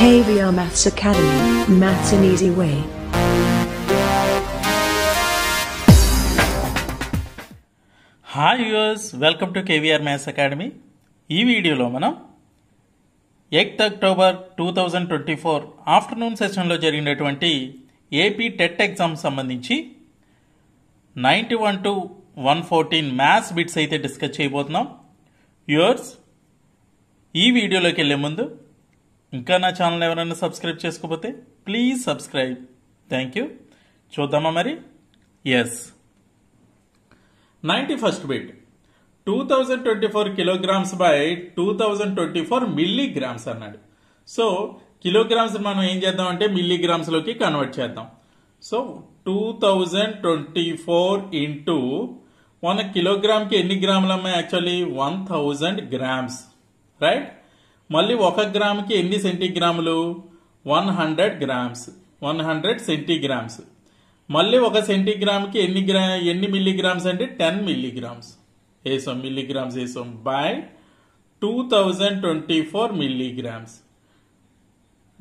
KVR Maths Academy, Maths an Easy Way. Hi guys welcome to KVR Maths Academy ఈ వీడియోలో మనం eighth October two thousand twenty four afternoon సెషన్లో జరిగినటువంటి AP TET exam సంబంధించి ninety one to one fourteen maths bits అయితే discuss చేయబోతున్నాం guys ఈ వీడియోలోకి వెళ్ళే ముందు ఇంకా నా ఛానల్ ఎవరైనా సబ్స్క్రైబ్ చేసుకోకపోతే ప్లీజ్ సబ్స్క్రైబ్ థ్యాంక్ యూ చూద్దామా మరి yes ninety first bit two thousand twenty four kilograms by two thousand twenty four milligrams అన్నాడు సో కిలోగ్రామ్స్ మనం ఏం చేద్దాం అంటే మిల్లీగ్రామ్స్లోకి కన్వర్ట్ చేద్దాం so two thousand twenty four into one కిలోగ్రామ్కి ఎన్ని గ్రాములు అమ్మాయి actually one thousand grams right మళ్ళీ ఒక గ్రాముకి ఎన్ని సెంటీగ్రాములు one hundred grams one hundred centigrams మళ్ళీ ఒక సెంటీగ్రామ్కి ఎన్ని గ్రా ఎన్ని మిల్లీగ్రామ్స్ అంటే టెన్ మిల్లీగ్రామ్స్ వేసాం మిల్లీగ్రామ్స్ వేసాం by two thousand twenty four milligrams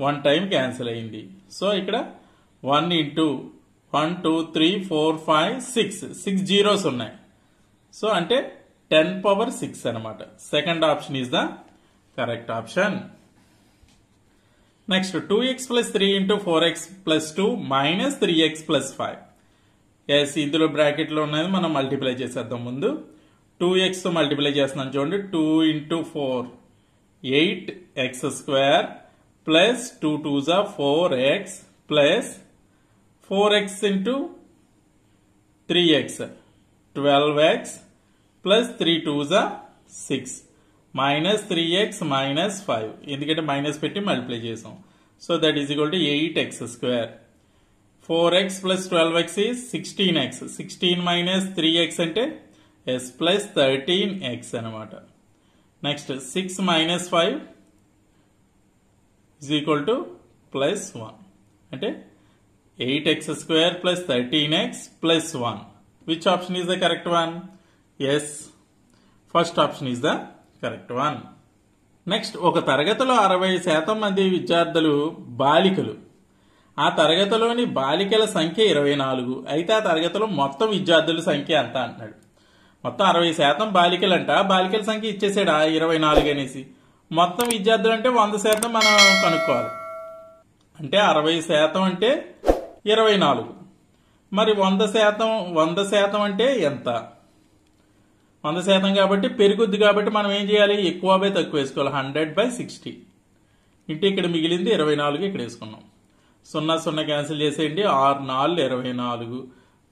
one time cancel అయింది సో ఇక్కడ one into one two three four five six six zeros ఉన్నాయి సో అంటే టెన్ పవర్ సిక్స్ అనమాట second option is the correct option next two x plus three into four x plus two minus three x plus five ఎస్ ఇందులో బ్రాకెట్లో ఉన్నది మనం multiply చేసేద్దాం ముందు టూ తో మల్టిప్లై చేస్తున్నాం చూడండి two into four eight x square plus two two జా four x plus four x into three x twelve x plus three two జా six minus three x minus five ఎందుకంటే minus పెట్టి multiply చేసాం so that is equal to eight x square four x plus twelve x is sixteen x sixteen minus three x అంటే ఎస్ plus thirteen x అనమాట next six minus five is equal to plus one అంటే eight x square plus thirteen x plus one which option is the correct one yes first option is the correct one next ఒక తరగతిలో అరవై శాతం మంది విద్యార్థులు బాలికలు ఆ తరగతిలోని బాలికల సంఖ్య ఇరవై నాలుగు అయితే ఆ తరగతిలో మొత్తం విద్యార్థుల సంఖ్య ఎంత అంటున్నాడు మొత్తం అరవై శాతం బాలికలంట బాలికల సంఖ్య ఇచ్చేసాడు ఆ ఇరవై నాలుగు అనేసి మొత్తం విద్యార్థులు అంటే వంద శాతం మనం కనుక్కోవాలి అంటే అరవై శాతం అంటే ఇరవై నాలుగు మరి వంద శాతం వంద శాతం అంటే ఎంత వంద శాతం కాబట్టి పెరుగుద్ది కాబట్టి మనం ఏం చేయాలి ఎక్కువ బై తక్కువ వేసుకోవాలి హండ్రెడ్ బై సిక్స్టీ ఇంటి ఇక్కడ మిగిలింది ఇరవై నాలుగు ఇక్కడ వేసుకున్నాం సున్నా సున్నా క్యాన్సిల్ చేసేయండి ఆరు నాలుగు ఇరవై నాలుగు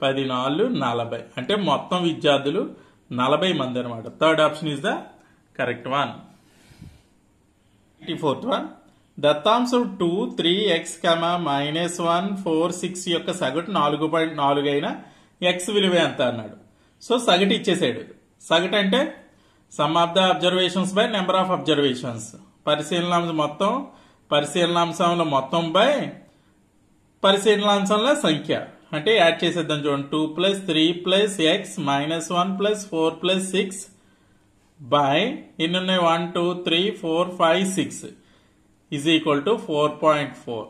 పది నాలుగు నలభై అంటే మొత్తం విద్యార్థులు నలభై మంది అనమాట third option is the correct one fourth one దత్తాంశ two three x comma minus one four six యొక్క సగటు నాలుగు పాయింట్ నాలుగు అయిన ఎక్స్ విలువ ఎంత అన్నాడు సో సగటు ఇచ్చేసాడు సగటు అంటే sum of the observations by number of observations పరిశీలనాంశం మొత్తం పరిశీలనాంశంలో మొత్తం బై పరిశీలనాంశంలో సంఖ్య అంటే యాడ్ చేసేద్దాం చూడండి two plus three plus x minus one plus four plus six by ఎన్ని ఉన్నాయి one two three four five six is equal to four point four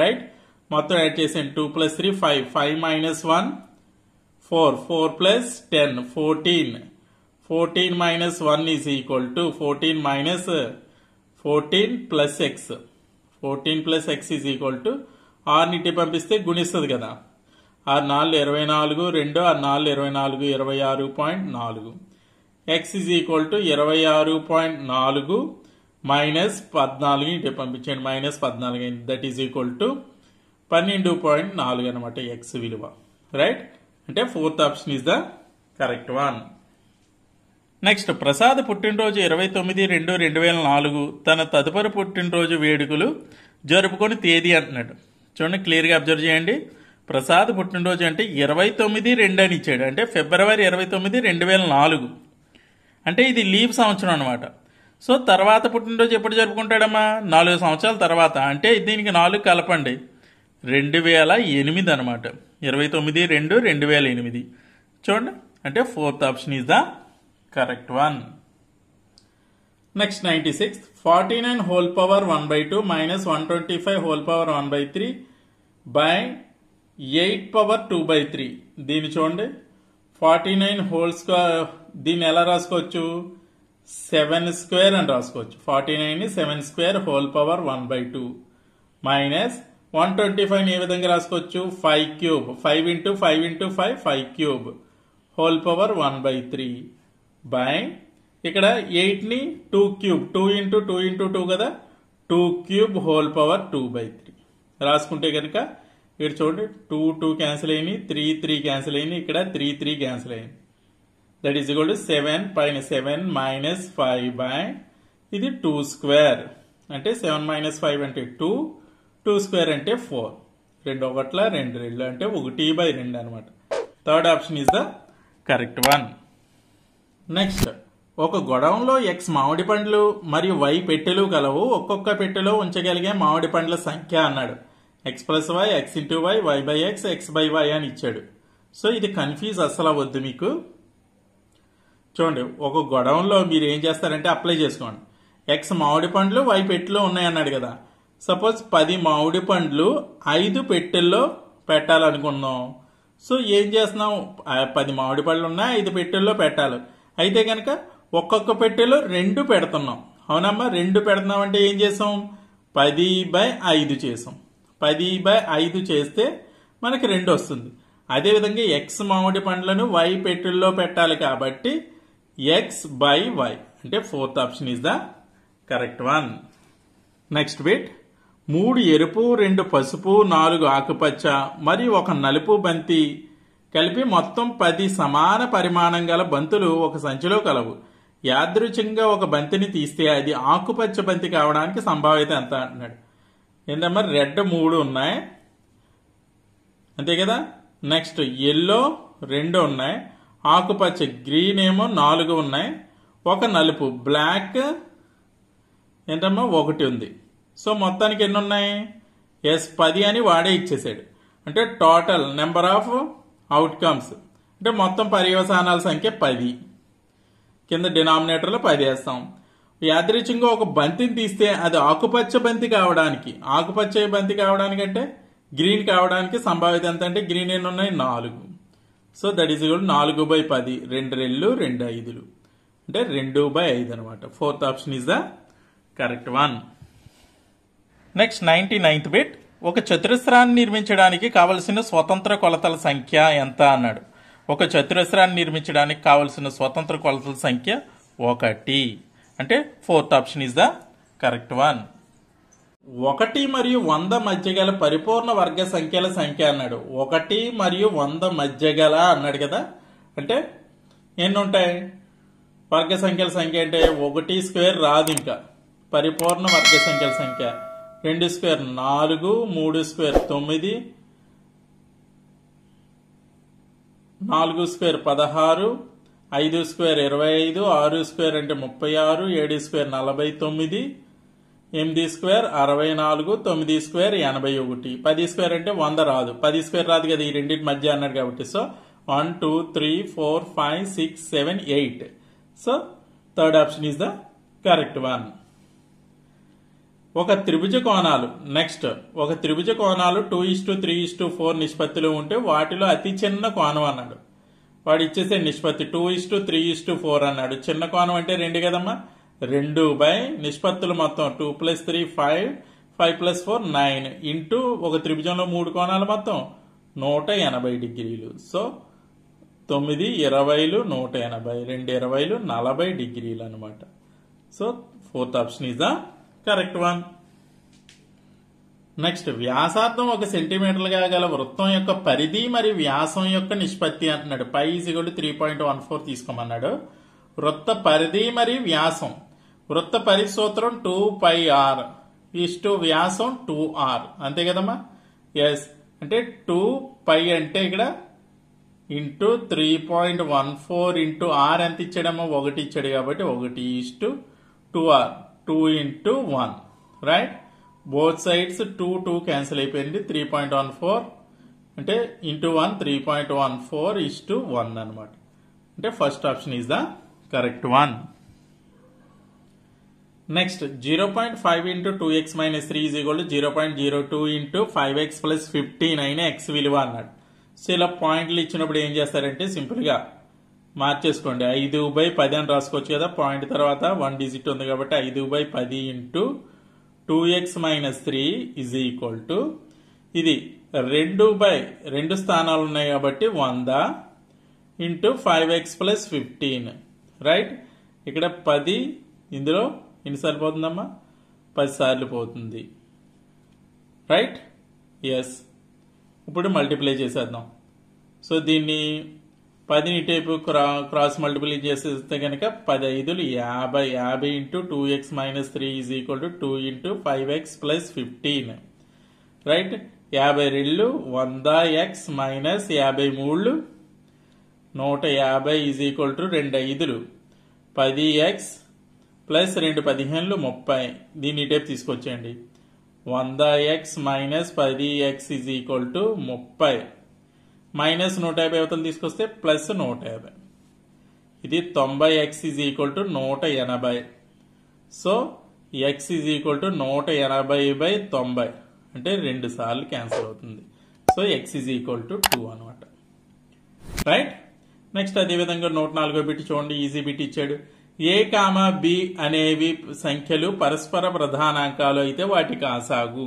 right మొత్తం యాడ్ చేసాను two plus three five five minus one four four plus ten fourteen fourteen minus one is equal to fourteen minus fourteen plus x fourteen plus x is equal to ఆరు ఇటు పంపిస్తే గుణిస్తుంది కదా ఆరు నాలుగు ఇరవై నాలుగు రెండు ఆరు నాలుగు ఇరవై నాలుగు ఇరవై ఆరు పాయింట్ నాలుగు ఎక్స్ ఈజ్ ఈక్వల్ టు ఇరవై ఆరు పాయింట్ నాలుగు మైనస్ పద్నాలుగు ఇంటి పంపించండి మైనస్ పద్నాలుగు అయింది దట్ ఈజ్ ఈక్వల్ టు పన్నెండు పాయింట్ నాలుగు అనమాట ఎక్స్ విలువ రైట్ అంటే fourth option is the correct one next Prasad పుట్టినరోజు ఇరవై తొమ్మిది రెండు రెండు వేల నాలుగు తన తదుపరి పుట్టినరోజు వేడుకలు జరుపుకొని తేదీ అంటున్నాడు చూడండి క్లియర్గా అబ్జర్వ్ చేయండి ప్రసాద్ పుట్టినరోజు అంటే ఇరవై తొమ్మిది రెండు అని ఇచ్చాడు అంటే ఫిబ్రవరి ఇరవై తొమ్మిది రెండు వేల నాలుగు అంటే ఇది లీవ్ సంవత్సరం అనమాట సో తర్వాత పుట్టినరోజు ఎప్పుడు జరుపుకుంటాడమ్మా నాలుగు సంవత్సరాల తర్వాత అంటే దీనికి నాలుగు కలపండి రెండు వేల ఎనిమిది అనమాట ఇరవై తొమ్మిది రెండు రెండు వేల ఎనిమిది చూడండి అంటే fourth option is the correct one next six forty nine whole power one by two minus one twenty five whole power one by three by eight power two by three దీన్ని చూడండి ఫార్టీ నైన్ హోల్ స్క్వేర్ దీన్ని ఎలా రాసుకోవచ్చు seven square అని రాసుకోవచ్చు forty nine seven square whole power one by two minus one twenty five ఏ విధంగా రాసుకోవచ్చు five cube five into five into five five cube whole power one by three by ఇక్కడ ఎయిట్ని two cube two into two into two కదా two cube whole power two by three రాసుకుంటే కనుక ఇక్కడ చూడండి టూ టూ క్యాన్సిల్ అయింది three three cancel అయింది ఇక్కడ త్రీ త్రీ క్యాన్సిల్ అయింది that is equal to seven పైన సెవెన్ మైనస్ ఫైవ్ బై ఇది టూ స్క్వేర్ అంటే సెవెన్ మైనస్ ఫైవ్ అంటే టూ టూ స్క్వేర్ అంటే ఫోర్ రెండు ఒకట్ల రెండు రెండు అంటే ఒకటి బై రెండు అనమాట third option is the correct one next ఒక గొడవంలో ఎక్స్ మామిడి పండ్లు మరియు వై పెట్టెలు కలవు ఒక్కొక్క పెట్టెలో ఉంచగలిగే మామిడి పండ్ల సంఖ్య అన్నాడు x plus y x into y y by x x by y అని ఇచ్చాడు సో ఇది కన్ఫ్యూజ్ అసలు అవ్వద్దు మీకు చూడండి ఒక గొడవంలో మీరు ఏం చేస్తారంటే అప్లై చేసుకోండి ఎక్స్ మామిడి పండ్లు వై పెట్టెలు ఉన్నాయన్నాడు కదా సపోజ్ పది మామిడి పండ్లు ఐదు పెట్టెల్లో పెట్టాలనుకున్నాం సో ఏం చేస్తున్నాం పది మామిడి పండ్లు ఉన్నాయి ఐదు పెట్టెల్లో పెట్టాలి అయితే కనుక ఒక్కొక్క పెట్టెలో రెండు పెడుతున్నాం అవునమ్మా రెండు పెడుతున్నాం అంటే ఏం చేసాం పది బై ఐదు చేసాం పది బై ఐదు చేస్తే మనకి రెండు వస్తుంది అదేవిధంగా ఎక్స్ మామిడి పండ్లను వై పెట్టెల్లో పెట్టాలి కాబట్టి ఎక్స్ బై వై అంటే fourth option is the correct one next bit మూడు ఎరుపు రెండు పసుపు నాలుగు ఆకుపచ్చ మరియు ఒక నలుపు బంతి కలిపి మొత్తం పది సమాన పరిమాణం గల బంతులు ఒక సంచిలో కలవు యాదృచ్ఛంగా ఒక బంతిని తీస్తే అది ఆకుపచ్చ బంతి కావడానికి సంభావ్యత ఎంత అంటున్నాడు ఏంటమ్మా రెడ్ మూడు ఉన్నాయి అంతే కదా నెక్స్ట్ ఎల్లో రెండు ఉన్నాయి ఆకుపచ్చ గ్రీన్ ఏమో నాలుగు ఉన్నాయి ఒక నలుపు బ్లాక్ ఏంటమ్మా ఒకటి ఉంది సో మొత్తానికి ఎన్ని ఉన్నాయి ఎస్ పది అని వాడే ఇచ్చేసాడు అంటే టోటల్ నెంబర్ ఆఫ్ అవుట్కమ్స్ అంటే మొత్తం పర్యవసానాల సంఖ్య పది కింద డినామినేటర్లో పది వేస్తాం యాదృచ్ఛంగా ఒక బంతిని తీస్తే అది ఆకుపచ్చ బంతి కావడానికి ఆకుపచ్చ బంతి కావడానికి అంటే గ్రీన్ కావడానికి సంభావ్యత ఎంత అంటే గ్రీన్ ఎన్ని ఉన్నాయి నాలుగు సో దట్ ఈజ్ గుడ్ నాలుగు బై పది రెండు రెళ్ళు రెండు ఐదులు అంటే రెండు బై ఐదు అనమాట fourth option is the correct one next ninety ninth bit ఒక చతురస్రాన్ని నిర్మించడానికి కావలసిన స్వతంత్ర కొలతల సంఖ్య ఎంత అన్నాడు ఒక చతురస్రాన్ని నిర్మించడానికి కావలసిన స్వతంత్ర కొలతల సంఖ్య ఒకటి అంటే fourth option is the correct one ఒకటి మరియు వంద మధ్య గల పరిపూర్ణ వర్గ సంఖ్యల సంఖ్య అన్నాడు ఒకటి మరియు వంద మధ్య గల అన్నాడు కదా అంటే ఎన్ని ఉంటాయి వర్గ సంఖ్యల సంఖ్య అంటే ఒకటి స్క్వేర్ రాదు ఇంకా పరిపూర్ణ వర్గ సంఖ్యల సంఖ్య రెండు స్క్వేర్ నాలుగు మూడు స్క్వేర్ తొమ్మిది నాలుగు స్క్వేర్ పదహారు ఐదు స్క్వేర్ ఇరవై ఐదు ఆరు స్క్వేర్ అంటే ముప్పై ఆరు ఏడు స్క్వేర్ నలభై తొమ్మిది ఎనిమిది స్క్వేర్ అరవై నాలుగు తొమ్మిది స్క్వేర్ ఎనభై ఒకటి పది స్క్వేర్ అంటే వంద రాదు పది స్క్వేర్ రాదు కదా ఈ రెండింటి మధ్య అన్నాడు కాబట్టి so one two three four five six seven eight so third option is the correct one ఒక త్రిభుజ కోణాలు నెక్స్ట్ ఒక త్రిభుజ కోణాలు two to three to four నిష్పత్తిలో ఉంటే వాటిలో అతి చిన్న కోణం అన్నాడు వాడు ఇచ్చేసే నిష్పత్తి two to three is to four అన్నాడు చిన్న కోణం అంటే రెండు కదమ్మా రెండు బై నిష్పత్తులు మొత్తం two plus three five five plus four nine into ఒక త్రిభుజంలో మూడు కోణాలు మొత్తం నూట ఎనభై డిగ్రీలు సో తొమ్మిది ఇరవైలు నూట ఎనభై రెండు ఇరవైలు నలభై డిగ్రీలు అనమాట so fourth option is the correct one next వ్యాసార్థం ఒక గా గల వృత్తం యొక్క పరిధి మరి వ్యాసం యొక్క నిష్పత్తి అంటున్నాడు పై సిగడు త్రీ పాయింట్ వన్ ఫోర్ తీసుకోమన్నాడు వృత్త పరిధి మరి వ్యాసం వృత్త పరిధి సూత్రం two pi r is to వ్యాసం టూ ఆర్ అంతే కదమ్మా ఎస్ అంటే టూ పై అంటే ఇక్కడ into three point one four into r ఎంత ఇచ్చాడమ్మా ఒకటి ఇచ్చాడు కాబట్టి ఒకటి is to two r two into one right both sides two two cancel అయిపోయింది త్రీ పాయింట్ వన్ ఫోర్ అంటే into one three point one four is to one అనమాట అంటే first option is the correct one next zero point five into two X minus three is equal zero point zero two into five X plus fifteen అయిన X విలువ అన్నాడు so ఇలా పాయింట్లు ఇచ్చినప్పుడు ఏం చేస్తారంటే సింపుల్గా మార్చేసుకోండి ఐదు బై పది అని రాసుకోవచ్చు కదా పాయింట్ తర్వాత వన్ డిజిట్ ఉంది కాబట్టి ఐదు బై పది into two X minus three is equal to ఇది రెండు బై రెండు స్థానాలు ఉన్నాయి కాబట్టి వంద into five X plus fifteen right ఇక్కడ పది ఇందులో ఎన్నిసార్లు పోతుందమ్మా పది సార్లు పోతుంది రైట్ ఎస్ ఇప్పుడు మల్టిప్లై చేసేద్దాం సో దీన్ని పదిని టైపు క్రా క్రాస్ మల్టిపుల్ చేసేస్తే కనుక పది ఐదులు యాభై యాభై into two X minus three is equal to two into five X plus fifteen right యాభై రెండు వంద ఎక్స్ మైనస్ యాభై మూడు నూట యాభై ఈజ్ ఈక్వల్ టు రెండు ఐదులు పది ఎక్స్ ప్లస్ రెండు పదిహేనులు ముప్పై దీన్ని టైప్ తీసుకొచ్చేయండి వంద ఎక్స్ మైనస్ పది ఎక్స్ ఈజ్ ఈక్వల్ టు ముప్పై మైనస్ నూట యాభై అవుతుంది తీసుకొస్తే ప్లస్ నూట యాభై ఇది తొంభై ఎక్స్ ఇజ్ ఈక్వల్ టు నూట ఎనభై so x is equal to నూట ఎనభై బై తొంభై అంటే రెండు సార్లు క్యాన్సిల్ అవుతుంది so x is equal to two అనమాట రైట్ నెక్స్ట్ అదేవిధంగా నూట నాలుగో బిట్ చూడండి ఈజీ బిట్ ఇచ్చాడు ఏ కామా బి అనేవి సంఖ్యలు పరస్పర ప్రధానాంకాలు అయితే వాటికి ఆసాగు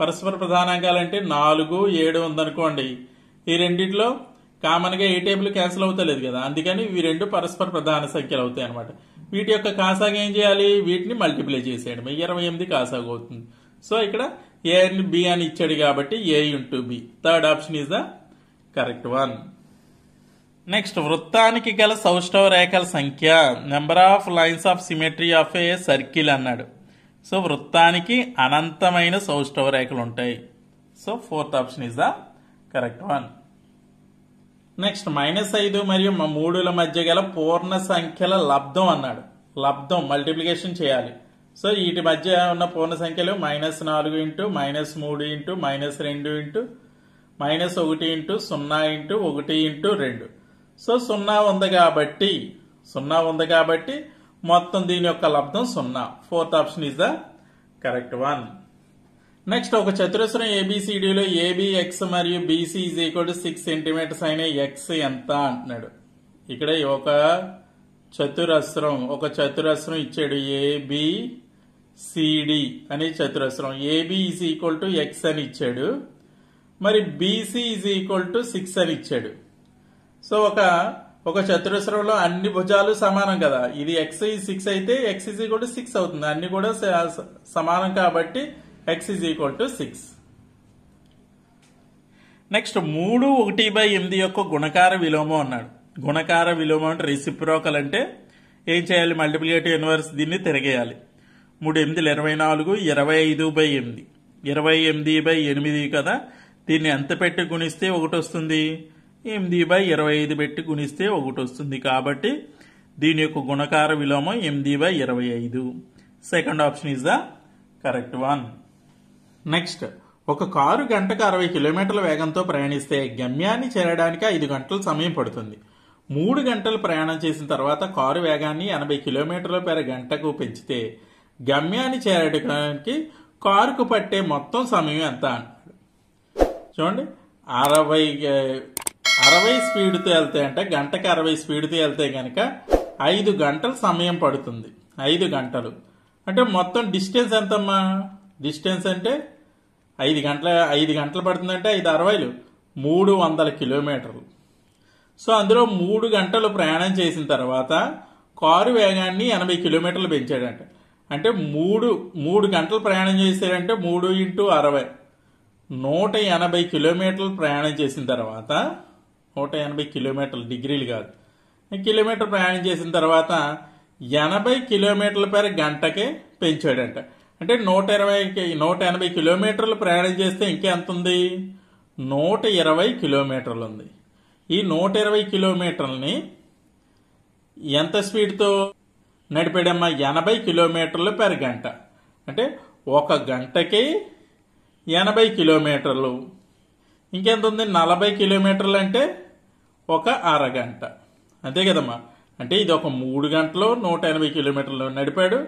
పరస్పర ప్రధానాంకాలు అంటే నాలుగు ఏడు ఉందనుకోండి ఈ రెండింటిలో కామన్గా ఏ టేబుల్ క్యాన్సిల్ అవుతలేదు కదా అందుకని ఇవి రెండు పరస్పర ప్రధాన సంఖ్యలు అవుతాయి అనమాట వీటి యొక్క కాసాగ ఏం చేయాలి వీటిని మల్టిప్లై చేసేయడం ఇరవై ఎనిమిది కాసాగు అవుతుంది సో ఇక్కడ ఏ అండ్ బి అని ఇచ్చాడు కాబట్టి A into B third option is the correct one next వృత్తానికి గల సౌష్ఠవ రేఖల సంఖ్య number of lines of symmetry of a circle అన్నాడు సో వృత్తానికి అనంతమైన సౌష్ఠవ రేఖలు ఉంటాయి so fourth option is the correct one next minus ఐదు మరియు మా మూడుల మధ్య గల పూర్ణ సంఖ్యల లబ్ధం అన్నాడు లబ్ధం మల్టిప్లికేషన్ చేయాలి సో వీటి మధ్య ఉన్న పూర్ణ సంఖ్యలు మైనస్ నాలుగు ఇంటూ మైనస్ మూడు ఇంటూ మైనస్ రెండు ఇంటూ మైనస్ ఒకటి ఇంటూ సున్నా ఇంటూ ఒకటి ఇంటూ రెండు సో సున్నా ఉంది కాబట్టి సున్నా ఉంది కాబట్టి మొత్తం దీని యొక్క లబ్ధం సున్నా fourth option is the correct one next ఒక చతురస్రం ఏబిసిడిలో ఏబి ఎక్స్ మరియు BC is equal to six centimeters అయిన ఎక్స్ ఎంత అంటున్నాడు ఇక్కడ ఒక చతురస్రం ఒక చతురస్రం ఇచ్చాడు ఏబి సిడి అనే చతురస్రం AB is equal to x అని ఇచ్చాడు మరి BC is equal to six అని ఇచ్చాడు సో ఒక ఒక చతురస్రంలో అన్ని భుజాలు సమానం కదా ఇది ఎక్స్ సిక్స్ అయితే x is equal to six అవుతుంది అన్ని కూడా సమానం కాబట్టి x is equal to six next మూడు ఒకటి బై ఎనిమిది యొక్క గుణకార విలోమం అన్నాడు గుణకార విలోమం అంటే రెసిప్రోకల్ అంటే ఏం చేయాలి మల్టిప్లికేటివ్ ఇన్వర్స్ దీన్ని తిరగేయాలి మూడు ఎనిమిదిలు ఇరవై నాలుగు ఇరవై ఐదు బై ఎనిమిది ఇరవై ఎనిమిది బై ఎనిమిది కదా దీన్ని ఎంత పెట్టి గుణిస్తే ఒకటి వస్తుంది ఎనిమిది బై ఇరవై ఐదు పెట్టి గుణిస్తే ఒకటి వస్తుంది కాబట్టి దీని యొక్క గుణకార విలోమం ఎనిమిది బై ఇరవై ఐదు second option is the correct one next ఒక కారు గంటకు అరవై కిలోమీటర్ల వేగంతో ప్రయాణిస్తే గమ్యాన్ని చేరడానికి ఐదు గంటల సమయం పడుతుంది మూడు గంటలు ప్రయాణం చేసిన తర్వాత కారు వేగాన్ని ఎనభై కిలోమీటర్ల పేర గంటకు పెంచితే గమ్యాన్ని చేరడానికి కారుకు పట్టే మొత్తం సమయం ఎంత చూడండి అరవై అరవై స్పీడ్తో వెళ్తే అంటే గంటకు అరవై స్పీడ్తో వెళ్తే కనుక ఐదు గంటలు సమయం పడుతుంది ఐదు గంటలు అంటే మొత్తం డిస్టెన్స్ ఎంతమ్మా డిస్టెన్స్ అంటే ఐదు గంటల ఐదు గంటలు పడుతుందంటే ఐదు అరవైలు మూడు వందల కిలోమీటర్లు సో అందులో మూడు గంటలు ప్రయాణం చేసిన తర్వాత కారు వేగాన్ని ఎనభై కిలోమీటర్లు పెంచాడంట అంటే మూడు మూడు గంటలు ప్రయాణం చేశాడంటే మూడు ఇంటూ అరవై నూట ఎనభై కిలోమీటర్లు ప్రయాణం చేసిన తర్వాత నూట ఎనభై కిలోమీటర్లు డిగ్రీలు కాదు కిలోమీటర్ ప్రయాణం చేసిన తర్వాత ఎనభై కిలోమీటర్ల పేర గంటకే పెంచాడంట అంటే నూట ఇరవై నూట ఎనభై కిలోమీటర్లు ప్రయాణం చేస్తే ఇంకెంత ఉంది నూట ఇరవై కిలోమీటర్లు ఉంది ఈ నూట ఇరవై కిలోమీటర్లని ఎంత స్పీడ్తో నడిపాడమ్మా ఎనభై కిలోమీటర్లు పెర్ గంట అంటే ఒక గంటకి ఎనభై కిలోమీటర్లు ఇంకెంత ఉంది నలభై కిలోమీటర్లు అంటే ఒక అరగంట అంతే కదమ్మా అంటే ఇది ఒక మూడు గంటలు నూట ఎనభై కిలోమీటర్లు నడిపాడు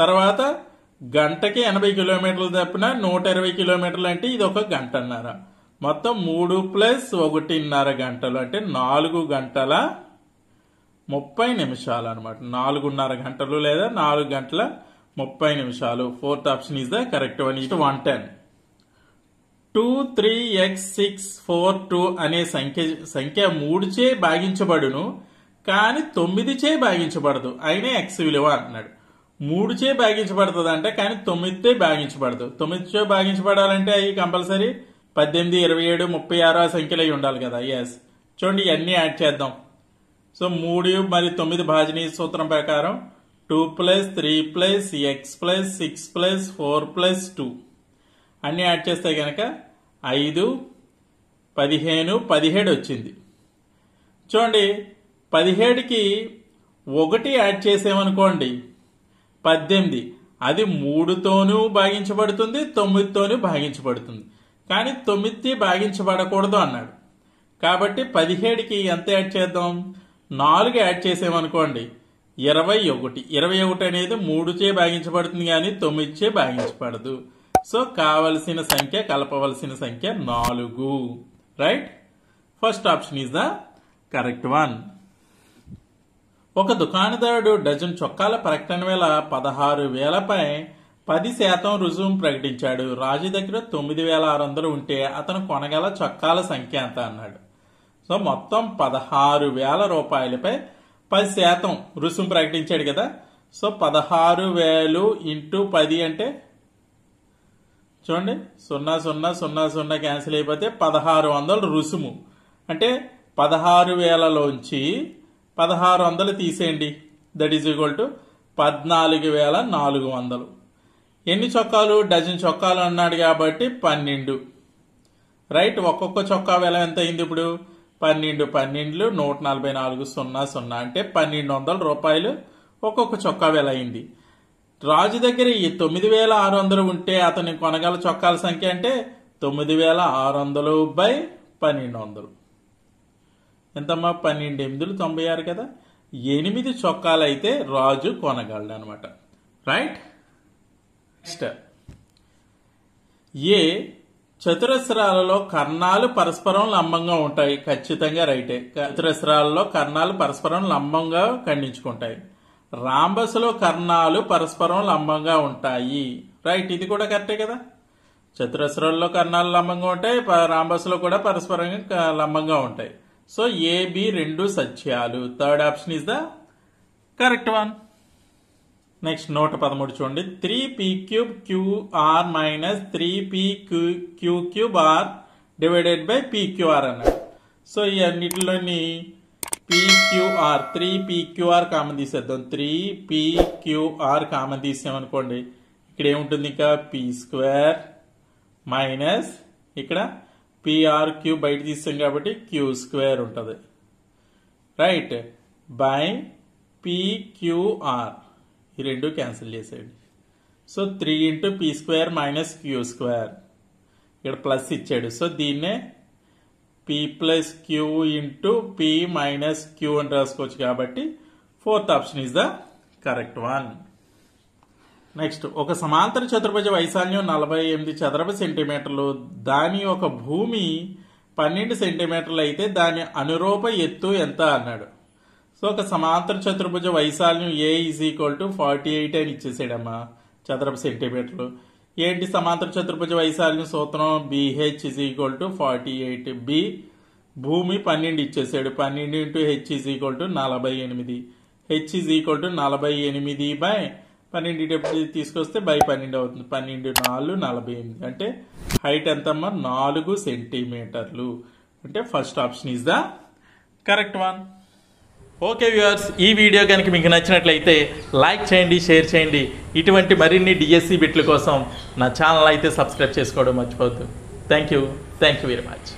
తర్వాత గంటకి ఎనభై కిలోమీటర్లు తప్పిన నూట ఇరవై కిలోమీటర్లు అంటే ఇది ఒక గంటన్నర మొత్తం మూడు ప్లస్ ఒకటిన్నర గంటలు అంటే నాలుగు గంటల ముప్పై నిమిషాలు అనమాట నాలుగున్నర గంటలు లేదా నాలుగు గంటల ముప్పై నిమిషాలు fourth option is the correct one ఇటు one ten two three x six four two అనే సంఖ్య సంఖ్య మూడు చే భాగించబడును కానీ తొమ్మిది చే భాగించబడదు అయినా ఎక్స్ విలువ అన్నాడు మూడు చే భాగించబడుతుంది అంటే కానీ తొమ్మిది భాగించబడదు తొమ్మిది చే భాగించబడాలంటే అవి కంపల్సరీ పద్దెనిమిది ఇరవై ఏడు ముప్పై ఆరు ఆ సంఖ్యలు అవి ఉండాలి కదా ఎస్ చూడండి ఇవన్నీ యాడ్ చేద్దాం సో మూడు మరి తొమ్మిది భాజనీ సూత్రం ప్రకారం two plus three plus x plus six plus four plus two అన్నీ యాడ్ చేస్తే కనుక ఐదు పదిహేను పదిహేడు వచ్చింది చూడండి పదిహేడుకి ఒకటి యాడ్ చేసామనుకోండి పద్దెనిమిది అది మూడుతోనూ భాగించబడుతుంది తొమ్మిదితోనూ భాగించబడుతుంది కానీ తొమ్మిది భాగించబడకూడదు అన్నాడు కాబట్టి పదిహేడుకి ఎంత యాడ్ చేద్దాం నాలుగు యాడ్ చేసామనుకోండి ఇరవై ఒకటి ఇరవై ఒకటి అనేది మూడుచే భాగించబడుతుంది కానీ తొమ్మిదిచే భాగించబడదు సో కావలసిన సంఖ్య కలపవలసిన సంఖ్య నాలుగు right first option is the correct one ఒక దుకాణదారుడు డజన్ చొక్కాల ప్రకటన వేళ పదహారు వేలపై పది శాతం రుజువు ప్రకటించాడు రాజు దగ్గర తొమ్మిది వేల ఆరు వందలు ఉంటే అతను కొనగల చొక్కాల సంఖ్య అంత అన్నాడు సో మొత్తం పదహారు వేల రూపాయలపై పది శాతం రుసుము ప్రకటించాడు కదా సో పదహారు వేలు ఇంటూ పది అంటే చూడండి సున్నా సున్నా సున్నా సున్నా క్యాన్సిల్ అయిపోతే పదహారు వందలు రుసుము అంటే పదహారు వేలలోంచి పదహారు వందలు తీసేయండి దట్ ఈజ్ ఈక్వల్ టు పద్నాలుగు వేల నాలుగు వందలు ఎన్ని చొక్కాలు డజన్ చొక్కాలు అన్నాడు కాబట్టి పన్నెండు రైట్ ఒక్కొక్క చొక్కా వెల ఎంత అయింది ఇప్పుడు పన్నెండు పన్నెండులు నూట నలభై నాలుగు సున్నా సున్నా అంటే పన్నెండు వందల రూపాయలు ఒక్కొక్క చొక్కా వెల అయింది రాజు దగ్గర ఈ తొమ్మిది వేల ఆరు వందలు ఉంటే అతని కొనగల చొక్కాల సంఖ్య అంటే తొమ్మిది వేల ఆరు వందలు బై పన్నెండు వందలు ఎంతమ్మా పన్నెండు ఎనిమిదిలు తొంభై ఆరు కదా ఎనిమిది చొక్కాలైతే రాజు కొనగలడు అనమాట రైట్ నెక్స్ట్ ఏ చతురస్రాలలో కర్ణాలు పరస్పరం లంబంగా ఉంటాయి ఖచ్చితంగా రైటే చతురస్రాలలో కర్ణాలు పరస్పరం లంబంగా ఖండించుకుంటాయి రాంబస్లో కర్ణాలు పరస్పరం లంబంగా ఉంటాయి రైట్ ఇది కూడా కరెక్టే కదా చతురస్రాల్లో కర్ణాలు లంబంగా ఉంటాయి రాంబస్లో కూడా పరస్పరంగా లంబంగా ఉంటాయి సో బి రెండు సత్యాలు third option is the correct one next నూట పదమూడు చూడండి three P cube QR minus three P Q Q cube R divided by PQR అన్నాడు సో ఈ అన్నిటిలోని పీక్యూఆర్ త్రీ పీక్యూఆర్ కామన్ తీసేద్దాం త్రీ పీక్యూఆర్ కామన్ తీసామనుకోండి ఇక్కడ ఏముంటుంది ఇంకా పీ స్క్వేర్ మైనస్ ఇక్కడ పీఆర్ క్యూ బయట తీసాం కాబట్టి క్యూ స్క్వేర్ ఉంటుంది రైట్ బై పీక్యూఆర్ ఈ రెండు క్యాన్సిల్ చేసేయండి so three into P square minus queue square ఇక్కడ ప్లస్ ఇచ్చాడు సో దీన్నే P plus Q into P minus Q అని రాసుకోవచ్చు కాబట్టి fourth option is the correct one next ఒక సమాంతర చతుర్భుజ వైశాల్యం నలభై ఎనిమిది చదరపు సెంటీమీటర్లు దాని ఒక భూమి పన్నెండు సెంటీమీటర్లు అయితే దాని అనురూప ఎత్తు ఎంత అన్నాడు సో ఒక సమాంతర చతుర్భుజ వైశాల్యం A is equal to forty eight అని ఇచ్చేసాడమ్మా చదరపు సెంటీమీటర్లు ఏంటి సమాంతర చతుర్భుజ వైశాల్యం సూత్రం BH is equal to forty eight B భూమి పన్నెండు ఇచ్చేసాడు పన్నెండు into H is equal to నలభై ఎనిమిది హెచ్ ఈజ్ ఈక్వల్ టు నలభై ఎనిమిది బై పన్నెండు తీసుకొస్తే బై పన్నెండు అవుతుంది పన్నెండు నాలుగు నలభై ఎనిమిది అంటే హైట్ ఎంతమ్మా నాలుగు సెంటీమీటర్లు అంటే first option is the correct one okay viewers ఈ వీడియో కనుక మీకు నచ్చినట్లయితే లైక్ చేయండి షేర్ చేయండి ఇటువంటి మరిన్ని డిఎస్సి బిట్ల కోసం నా ఛానల్ అయితే సబ్స్క్రైబ్ చేసుకోవడం మర్చిపోద్దు thank you thank you very much